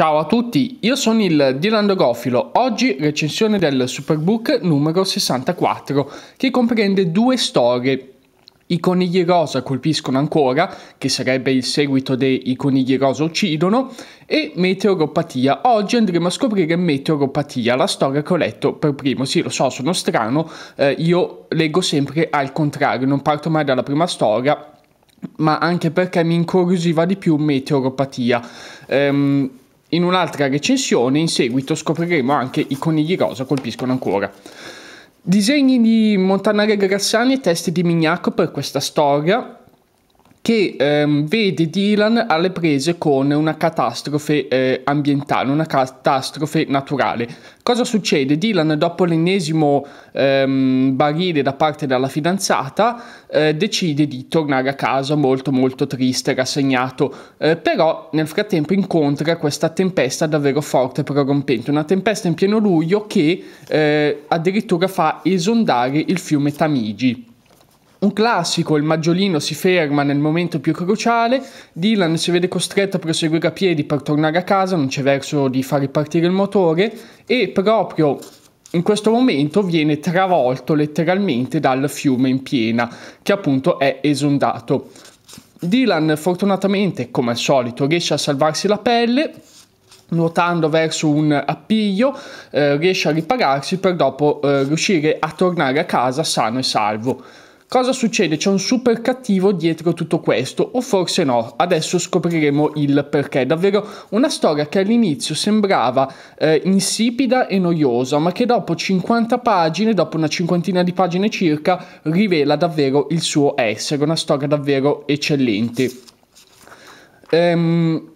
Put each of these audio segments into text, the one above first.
Ciao a tutti, io sono il Dilando Gofilo, oggi recensione del Superbook numero 64 che comprende due storie. I conigli rosa colpiscono ancora, che sarebbe il seguito de I conigli rosa uccidono, e Meteoropatia. Oggi andremo a scoprire Meteoropatia, la storia che ho letto per primo. Sì, lo so, sono strano, eh, io leggo sempre al contrario, non parto mai dalla prima storia, ma anche perché mi incuriosiva di più Meteoropatia. Ehm, in un'altra recensione in seguito scopriremo anche i conigli rosa colpiscono ancora. Disegni di Montanare Grassani e testi di Mignacco per questa storia, che ehm, vede Dylan alle prese con una catastrofe eh, ambientale, una catastrofe naturale. Cosa succede? Dylan, dopo l'ennesimo ehm, barile da parte della fidanzata, eh, decide di tornare a casa molto molto triste, rassegnato, eh, però nel frattempo incontra questa tempesta davvero forte e prorompente, una tempesta in pieno luglio che eh, addirittura fa esondare il fiume Tamigi. Un classico, il maggiolino si ferma nel momento più cruciale, Dylan si vede costretto a proseguire a piedi per tornare a casa, non c'è verso di far ripartire il motore e proprio in questo momento viene travolto letteralmente dal fiume in piena che appunto è esondato. Dylan fortunatamente, come al solito, riesce a salvarsi la pelle nuotando verso un appiglio, eh, riesce a ripagarsi per dopo eh, riuscire a tornare a casa sano e salvo. Cosa succede? C'è un super cattivo dietro tutto questo, o forse no, adesso scopriremo il perché. Davvero una storia che all'inizio sembrava eh, insipida e noiosa, ma che dopo 50 pagine, dopo una cinquantina di pagine circa, rivela davvero il suo essere, una storia davvero eccellente. Ehm,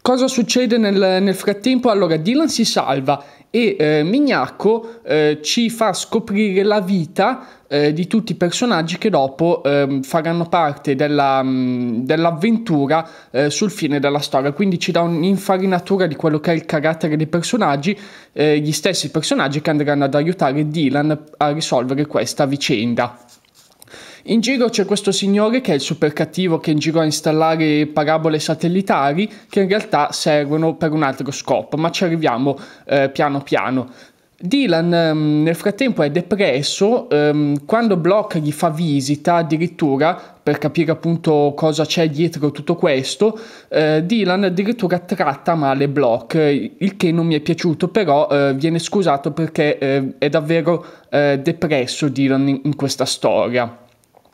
cosa succede nel, nel frattempo? Allora, Dylan si salva e eh, Mignacco eh, ci fa scoprire la vita eh, di tutti i personaggi che dopo ehm, faranno parte della, mh, mm, dell'avventura eh, sul fine della storia, quindi ci dà un'infarinatura di quello che è il carattere dei personaggi, eh, gli stessi personaggi che andranno ad aiutare Dylan a risolvere questa vicenda. In giro c'è questo signore che è il super cattivo che è in giro a installare parabole satellitari che in realtà servono per un altro scopo, ma ci arriviamo eh, piano piano. Dylan ehm, nel frattempo è depresso, ehm, quando Block gli fa visita addirittura per capire appunto cosa c'è dietro tutto questo, eh, Dylan addirittura tratta male Block, il che non mi è piaciuto, però eh, viene scusato perché eh, è davvero depresso Dylan in questa storia.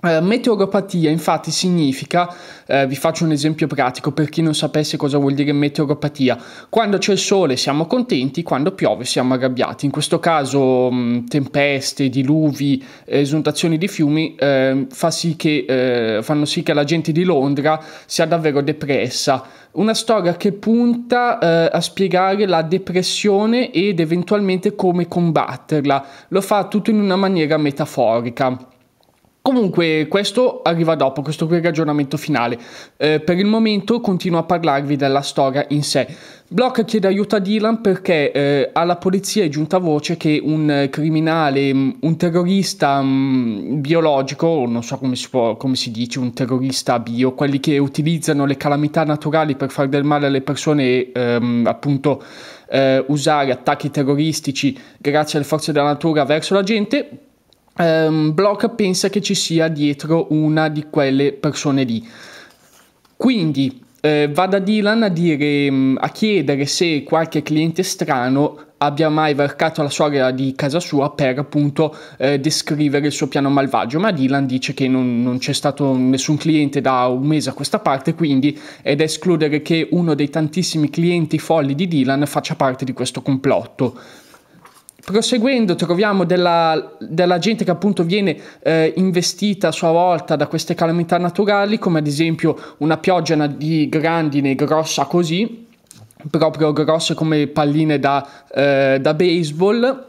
Eh, meteoropatia infatti significa, uh, vi faccio un esempio pratico per chi non sapesse cosa vuol dire meteoropatia, quando c'è il sole siamo contenti, quando piove siamo arrabbiati, in questo caso mh, mm, tempeste, diluvi, esultazioni di fiumi eh, fa sì che, eh, fanno sì che la gente di Londra sia davvero depressa. Una storia che punta eh, a spiegare la depressione ed eventualmente come combatterla, lo fa tutto in una maniera metaforica. Comunque, questo arriva dopo, questo qui è il ragionamento finale. Eh, per il momento continuo a parlarvi della storia in sé. Block chiede aiuto a Dylan perché eh, alla polizia è giunta voce che un criminale, mm, un terrorista mh, mm, biologico, non so come si, può, come si dice, un terrorista bio, quelli che utilizzano le calamità naturali per far del male alle persone, ehm, appunto eh, usare attacchi terroristici grazie alle forze della natura verso la gente, um, ehm, Block pensa che ci sia dietro una di quelle persone lì. Quindi eh, va da Dylan a, dire, mm, a chiedere se qualche cliente strano abbia mai varcato la soglia di casa sua per appunto eh, descrivere il suo piano malvagio, ma Dylan dice che non, non, c'è stato nessun cliente da un mese a questa parte, quindi è da escludere che uno dei tantissimi clienti folli di Dylan faccia parte di questo complotto. Proseguendo troviamo della, della gente che appunto viene eh, investita a sua volta da queste calamità naturali, come ad esempio una pioggia di grandine grossa così, proprio grossa come palline da, eh, da baseball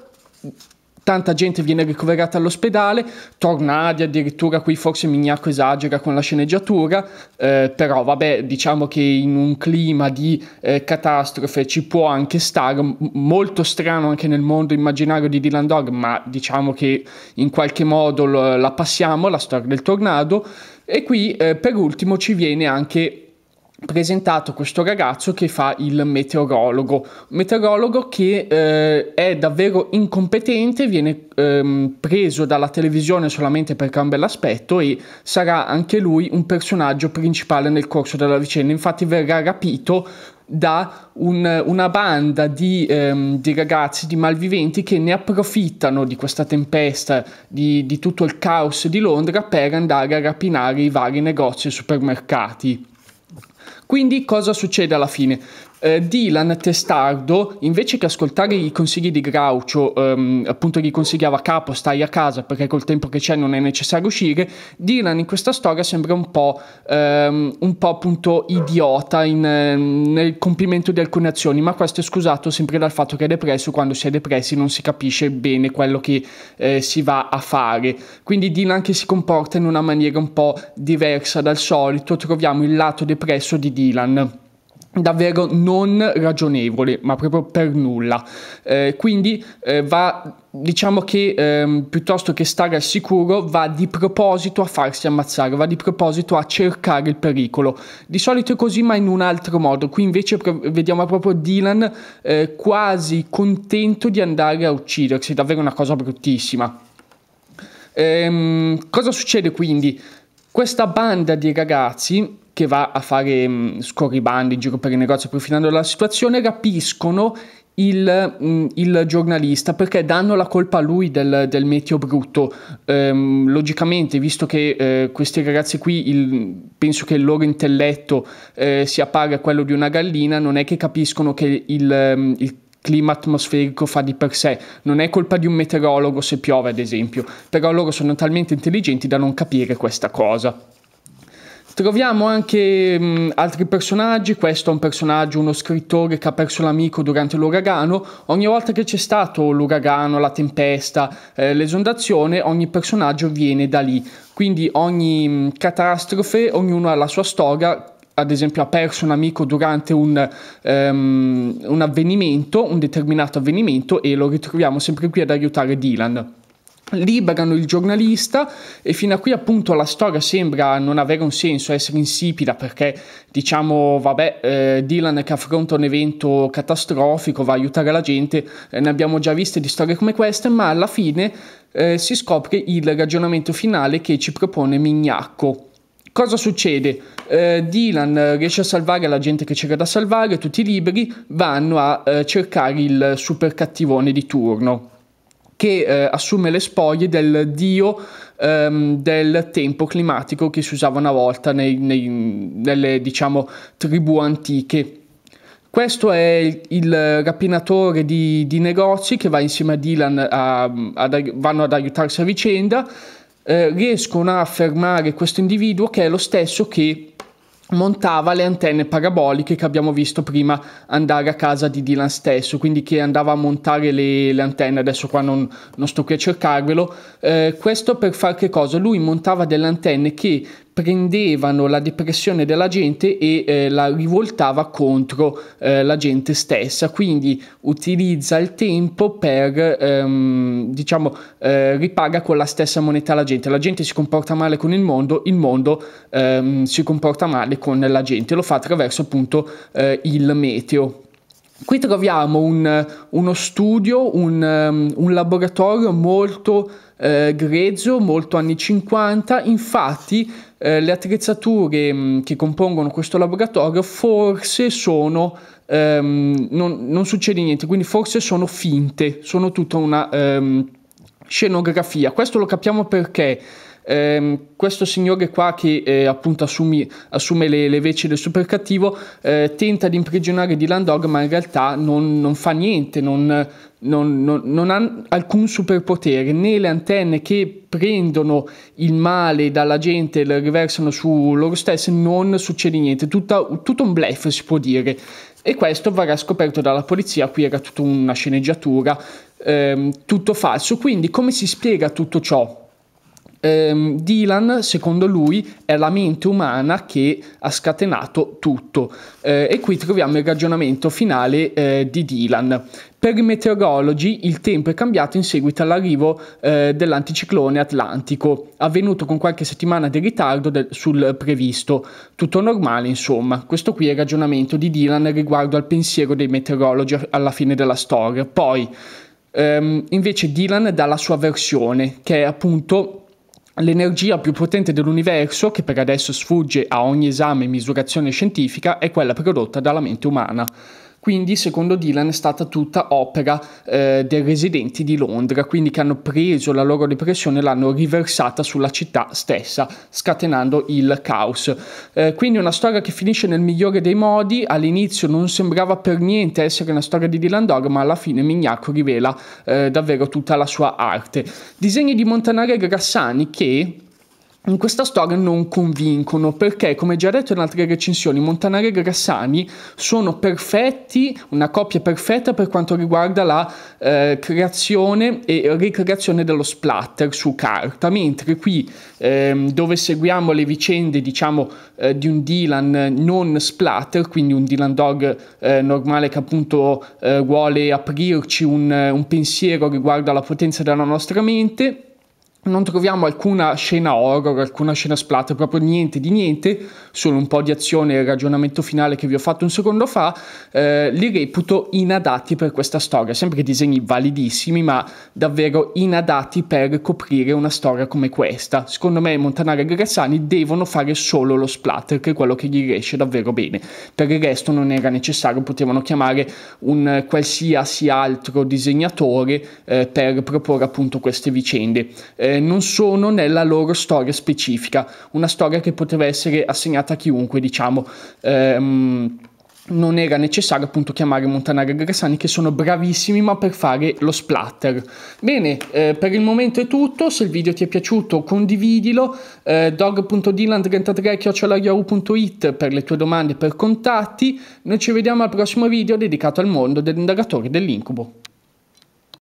tanta gente viene ricoverata all'ospedale, tornati addirittura qui forse Mignacco esagera con la sceneggiatura, eh, però vabbè diciamo che in un clima di eh, catastrofe ci può anche stare, m- molto strano anche nel mondo immaginario di Dylan Dog, ma diciamo che in qualche modo lo, la passiamo, la storia del tornado, e qui eh, per ultimo ci viene anche presentato questo ragazzo che fa il meteorologo, un meteorologo che eh, è davvero incompetente, viene ehm, preso dalla televisione solamente perché ha un bell'aspetto e sarà anche lui un personaggio principale nel corso della vicenda, infatti verrà rapito da un, una banda di, ehm, di, ragazzi, di malviventi che ne approfittano di questa tempesta, di, di tutto il caos di Londra per andare a rapinare i vari negozi e supermercati. Quindi cosa succede alla fine? Eh, Dylan Testardo, invece che ascoltare i consigli di Graucio, ehm, appunto gli consigliava capo, stai a casa perché col tempo che c'è non è necessario uscire, Dylan in questa storia sembra un po', ehm, un po' appunto idiota in, ehm, nel compimento di alcune azioni, ma questo è scusato sempre dal fatto che è depresso, quando si è depressi non si capisce bene quello che eh, si va a fare. Quindi Dylan che si comporta in una maniera un po' diversa dal solito, troviamo il lato depresso di Dylan davvero non ragionevole, ma proprio per nulla. Eh, quindi eh, va, diciamo che ehm, piuttosto che stare al sicuro, va di proposito a farsi ammazzare, va di proposito a cercare il pericolo. Di solito è così, ma in un altro modo. Qui invece pro- vediamo proprio Dylan eh, quasi contento di andare a uccidersi, davvero una cosa bruttissima. Ehm, cosa succede quindi? Questa banda di ragazzi che va a fare mm, scorribandi in giro per il negozio, profilando la situazione, rapiscono il, mm, il, giornalista perché danno la colpa a lui del, del meteo brutto. Ehm, logicamente, visto che eh, questi ragazzi qui, il, penso che il loro intelletto eh, sia pari a quello di una gallina, non è che capiscono che il, mm, il clima atmosferico fa di per sé, non è colpa di un meteorologo se piove ad esempio, però loro sono talmente intelligenti da non capire questa cosa. Troviamo anche mh, mm, altri personaggi, questo è un personaggio, uno scrittore che ha perso l'amico durante l'uragano, ogni volta che c'è stato l'uragano, la tempesta, eh, l'esondazione, ogni personaggio viene da lì, quindi ogni mh, mm, catastrofe, ognuno ha la sua storia ad esempio ha perso un amico durante un, um, un avvenimento, un determinato avvenimento e lo ritroviamo sempre qui ad aiutare Dylan liberano il giornalista e fino a qui appunto la storia sembra non avere un senso, essere insipida perché diciamo vabbè eh, Dylan che affronta un evento catastrofico va a aiutare la gente, eh, ne abbiamo già viste di storie come queste ma alla fine eh, si scopre il ragionamento finale che ci propone Mignacco cosa succede? Eh, Dylan riesce a salvare la gente che c'era da salvare, tutti liberi vanno a eh, cercare il super cattivone di turno che eh, assume le spoglie del dio ehm, del tempo climatico che si usava una volta nei, nei, nelle diciamo, tribù antiche. Questo è il rapinatore di, di negozi che va insieme a Dylan, a, ad, vanno ad aiutarsi a vicenda, eh, riescono a fermare questo individuo che è lo stesso che montava le antenne paraboliche che abbiamo visto prima andare a casa di Dylan stesso, quindi che andava a montare le, le antenne, adesso qua non, non, sto qui a cercarvelo, eh, questo per far che cosa? Lui montava delle antenne che prendevano la depressione della gente e eh, la rivoltava contro eh, la gente stessa, quindi utilizza il tempo per, ehm, diciamo, eh, ripaga con la stessa moneta la gente. La gente si comporta male con il mondo, il mondo ehm, si comporta male con la gente, lo fa attraverso appunto eh, il meteo. Qui troviamo un, uno studio, un, um, un laboratorio molto eh, grezzo, molto anni 50, infatti eh, le attrezzature mm, che compongono questo laboratorio forse sono, um, non, non, succede niente, quindi forse sono finte, sono tutta una um, scenografia. Questo lo capiamo perché eh, questo signore qua che eh, appunto assumi, assume le, le, veci del super cattivo eh, tenta di imprigionare Dylan Dog ma in realtà non, non fa niente, non, non, non, non, ha alcun superpotere né le antenne che prendono il male dalla gente e le riversano su loro stesse non succede niente Tutta, tutto un bluff si può dire e questo verrà scoperto dalla polizia qui era tutta una sceneggiatura ehm, tutto falso quindi come si spiega tutto ciò ehm, Dylan, secondo lui, è la mente umana che ha scatenato tutto. Eh, e qui troviamo il ragionamento finale eh, di Dylan. Per i meteorologi il tempo è cambiato in seguito all'arrivo eh, dell'anticiclone atlantico, avvenuto con qualche settimana di ritardo del, sul previsto. Tutto normale, insomma. Questo qui è il ragionamento di Dylan riguardo al pensiero dei meteorologi alla fine della storia. Poi, ehm, invece, Dylan dà la sua versione, che è appunto L'energia più potente dell'universo, che per adesso sfugge a ogni esame e misurazione scientifica, è quella prodotta dalla mente umana. Quindi, secondo Dylan, è stata tutta opera eh, dei residenti di Londra, quindi che hanno preso la loro depressione e l'hanno riversata sulla città stessa, scatenando il caos. Eh, quindi una storia che finisce nel migliore dei modi, all'inizio non sembrava per niente essere una storia di Dylan Dog, ma alla fine Mignacco rivela eh, davvero tutta la sua arte. Disegni di Montanari e Grassani che in questa storia non convincono perché, come già detto in altre recensioni, Montanari e Grassani sono perfetti, una coppia perfetta per quanto riguarda la eh, creazione e ricreazione dello splatter su carta, mentre qui ehm, dove seguiamo le vicende, diciamo, eh, di un Dylan non splatter, quindi un Dylan Dog eh, normale che appunto eh, vuole aprirci un, un pensiero riguardo alla potenza della nostra mente, non troviamo alcuna scena horror, alcuna scena splatter, proprio niente di niente, solo un po' di azione e il ragionamento finale che vi ho fatto un secondo fa, eh, li reputo inadatti per questa storia, sempre disegni validissimi, ma davvero inadatti per coprire una storia come questa. Secondo me Montanari e Grassani devono fare solo lo splatter, che è quello che gli riesce davvero bene. Per il resto non era necessario, potevano chiamare un qualsiasi altro disegnatore eh, per proporre appunto queste vicende. Eh, non sono nella loro storia specifica, una storia che poteva essere assegnata a chiunque, diciamo. Ehm, non era necessario appunto chiamare Montanari e Grassani che sono bravissimi ma per fare lo splatter. Bene, eh, per il momento è tutto, se il video ti è piaciuto condividilo, eh, dog.dylan33 per le tue domande e per contatti, noi ci vediamo al prossimo video dedicato al mondo dell'indagatore dell'incubo.